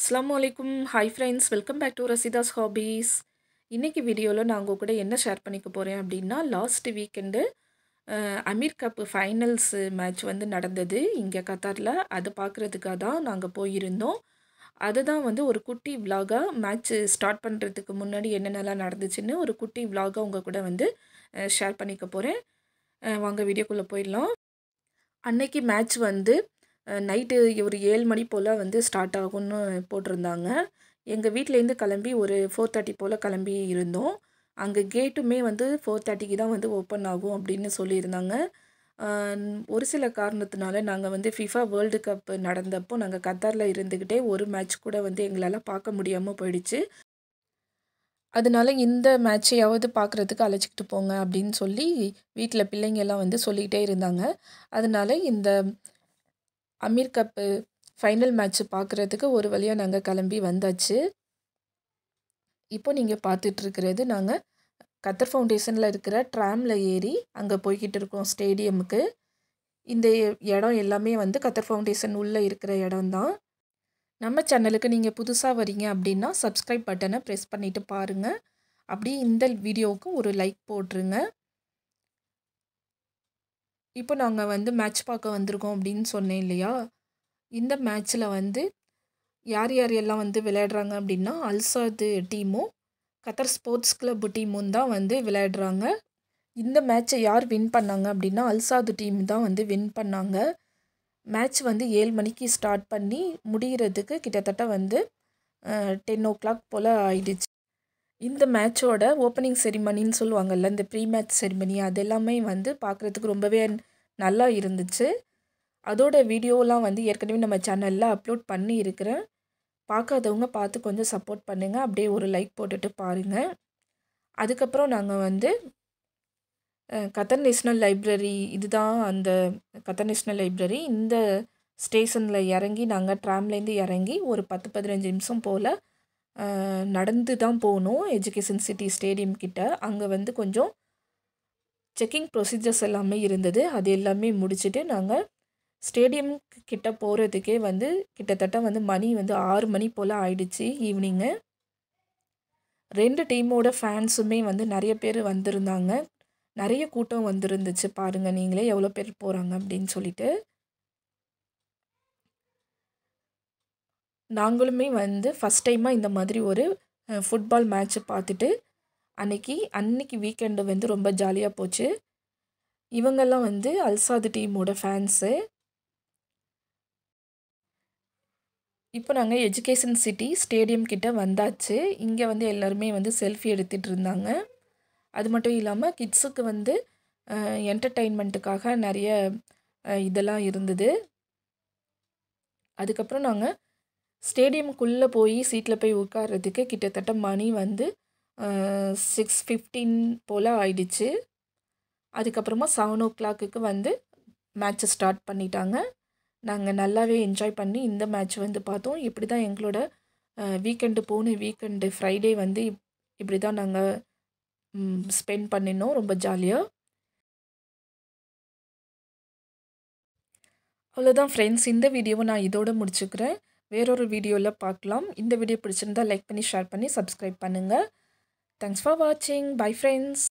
அஸ்லாம் வலைக்கும் hi friends welcome back to Rashida's hobbies இன்றைக்கி வீடியோவில் நான் உங்கள் கூட என்ன ஷேர் பண்ணிக்க போகிறேன் அப்படின்னா last weekend Ameer cup finals match வந்து நடந்தது இங்கே கத்தாரில் அதை பார்க்குறதுக்காக தான் நாங்கள் போயிருந்தோம் அதுதான் வந்து ஒரு குட்டி விலாகாக மேட்ச் ஸ்டார்ட் பண்ணுறதுக்கு முன்னாடி என்னென்னலாம் நடந்துச்சுன்னு ஒரு குட்டி விலாகாக உங்கள் கூட வந்து ஷேர் பண்ணிக்க போகிறேன் வாங்க வீடியோக்குள்ளே போயிடலாம் அன்னைக்கு மேட்ச் வந்து நைட்டு ஒரு ஏழு மணி போல் வந்து ஸ்டார்ட் ஆகும்னு போட்டிருந்தாங்க எங்கள் வீட்டிலேருந்து கிளம்பி ஒரு ஃபோர் தேர்ட்டி போல் கிளம்பி இருந்தோம் அங்கே கேட்டுமே வந்து ஃபோர் தேர்ட்டிக்கு தான் வந்து ஓப்பன் ஆகும் அப்படின்னு சொல்லியிருந்தாங்க ஒரு சில காரணத்தினால நாங்கள் வந்து ஃபிஃபா வேர்ல்டு கப் நடந்தப்போ நாங்கள் கத்தாரில் இருந்துக்கிட்டே ஒரு மேட்ச் கூட வந்து எங்களால் பார்க்க முடியாமல் போயிடுச்சு அதனால இந்த மேட்சையாவது பார்க்குறதுக்கு அழைச்சிக்கிட்டு போங்க அப்படின்னு சொல்லி வீட்டில் பிள்ளைங்கெல்லாம் வந்து சொல்லிக்கிட்டே இருந்தாங்க அதனால இந்த அமீர் கப்பு ஃபைனல் மேட்ச்சு பார்க்குறதுக்கு ஒரு வழியாக நாங்கள் கிளம்பி வந்தாச்சு இப்போ நீங்கள் பார்த்துட்ருக்கிறது நாங்கள் கத்தர் ஃபவுண்டேஷனில் இருக்கிற ட்ராமில் ஏறி அங்கே போய்கிட்டு இருக்கோம் ஸ்டேடியமுக்கு இந்த இடம் எல்லாமே வந்து கத்தர் ஃபவுண்டேஷன் உள்ளே இருக்கிற இடம் தான் நம்ம சேனலுக்கு நீங்கள் புதுசாக வரீங்க அப்படின்னா சப்ஸ்கிரைப் பட்டனை ப்ரெஸ் பண்ணிவிட்டு பாருங்கள் அப்படியே இந்த வீடியோவுக்கு ஒரு லைக் போட்டுருங்க இப்போ நாங்கள் வந்து மேட்ச் பார்க்க வந்திருக்கோம் அப்படின்னு சொன்னேன் இல்லையா இந்த மேட்ச்சில் வந்து யார் யார் எல்லாம் வந்து விளையாடுறாங்க அப்படின்னா அல்சாது டீமும் கத்தர் ஸ்போர்ட்ஸ் கிளப் டீமும் தான் வந்து விளையாடுறாங்க இந்த மேட்ச்சை யார் வின் பண்ணாங்க அப்படின்னா அல்சாது டீம் தான் வந்து வின் பண்ணாங்க மேட்ச் வந்து ஏழு மணிக்கு ஸ்டார்ட் பண்ணி முடிகிறதுக்கு கிட்டத்தட்ட வந்து டென் ஓ கிளாக் போல் ஆயிடுச்சு இந்த மேட்சோட ஓப்பனிங் செரிமனின்னு சொல்லுவாங்கள்ல இந்த ப்ரீ மேட்ச் செரிமனி அது எல்லாமே வந்து பார்க்குறதுக்கு ரொம்பவே நல்லா இருந்துச்சு அதோட வீடியோலாம் வந்து ஏற்கனவே நம்ம சேனலில் அப்லோட் பண்ணி இருக்கிறேன் பார்க்காதவங்க பார்த்து கொஞ்சம் சப்போர்ட் பண்ணுங்கள் அப்படியே ஒரு லைக் போட்டுட்டு பாருங்கள் அதுக்கப்புறம் நாங்கள் வந்து கத்தர் நேஷ்னல் லைப்ரரி இதுதான் அந்த கத்தர் நேஷ்னல் லைப்ரரி இந்த ஸ்டேஷனில் இறங்கி நாங்கள் ட்ராம்லேருந்து இறங்கி ஒரு பத்து பதினஞ்சு நிமிஷம் போல் நடந்து தான் போகணும் எஜுகேஷன் சிட்டி ஸ்டேடியம் கிட்ட அங்கே வந்து கொஞ்சம் செக்கிங் ப்ரொசீஜர்ஸ் எல்லாமே இருந்தது அது எல்லாமே முடிச்சுட்டு நாங்கள் ஸ்டேடியம் கிட்ட போகிறதுக்கே வந்து கிட்டத்தட்ட வந்து மணி வந்து ஆறு மணி போல் ஆயிடுச்சு ஈவினிங்கு ரெண்டு டீமோட ஃபேன்ஸுமே வந்து நிறைய பேர் வந்திருந்தாங்க நிறைய கூட்டம் வந்துருந்துச்சு பாருங்கள் நீங்களே எவ்வளோ பேர் போகிறாங்க அப்படின்னு சொல்லிட்டு நாங்களுமே வந்து ஃபஸ்ட் டைமாக இந்த மாதிரி ஒரு ஃபுட்பால் மேட்ச்சை பார்த்துட்டு அன்னைக்கு அன்னைக்கு வீக்கெண்டு வந்து ரொம்ப ஜாலியாக போச்சு இவங்கெல்லாம் வந்து அல்சாது டீமோட ஃபேன்ஸு இப்போ நாங்கள் எஜுகேஷன் சிட்டி ஸ்டேடியம் கிட்டே வந்தாச்சு இங்கே வந்து எல்லாருமே வந்து செல்ஃபி எடுத்துகிட்டு இருந்தாங்க அது மட்டும் இல்லாமல் கிட்ஸுக்கு வந்து என்டர்டெயின்மெண்ட்டுக்காக நிறைய இதெல்லாம் இருந்தது அதுக்கப்புறம் நாங்கள் ஸ்டேடியமுக்குள்ளே போய் சீட்டில் போய் உட்கார்றதுக்கு கிட்டத்தட்ட மணி வந்து சிக்ஸ் ஃபிஃப்டீன் போல் ஆயிடுச்சு அதுக்கப்புறமா செவன் ஓ கிளாக்குக்கு வந்து மேட்ச்சை ஸ்டார்ட் பண்ணிட்டாங்க நாங்கள் நல்லாவே என்ஜாய் பண்ணி இந்த மேட்ச் வந்து பார்த்தோம் இப்படி தான் எங்களோட வீக்கெண்டு போன வீக்கெண்டு ஃப்ரைடே வந்து இப்படி தான் நாங்கள் ஸ்பெண்ட் பண்ணினோம் ரொம்ப ஜாலியாக அவ்வளோதான் ஃப்ரெண்ட்ஸ் இந்த வீடியோவை நான் இதோடு முடிச்சுக்கிறேன் வேறொரு வீடியோவில் பார்க்கலாம் இந்த வீடியோ பிடிச்சிருந்தால் லைக் பண்ணி ஷேர் பண்ணி சப்ஸ்கிரைப் பண்ணுங்கள் தேங்க்ஸ் ஃபார் வாட்சிங் பை ஃப்ரெண்ட்ஸ்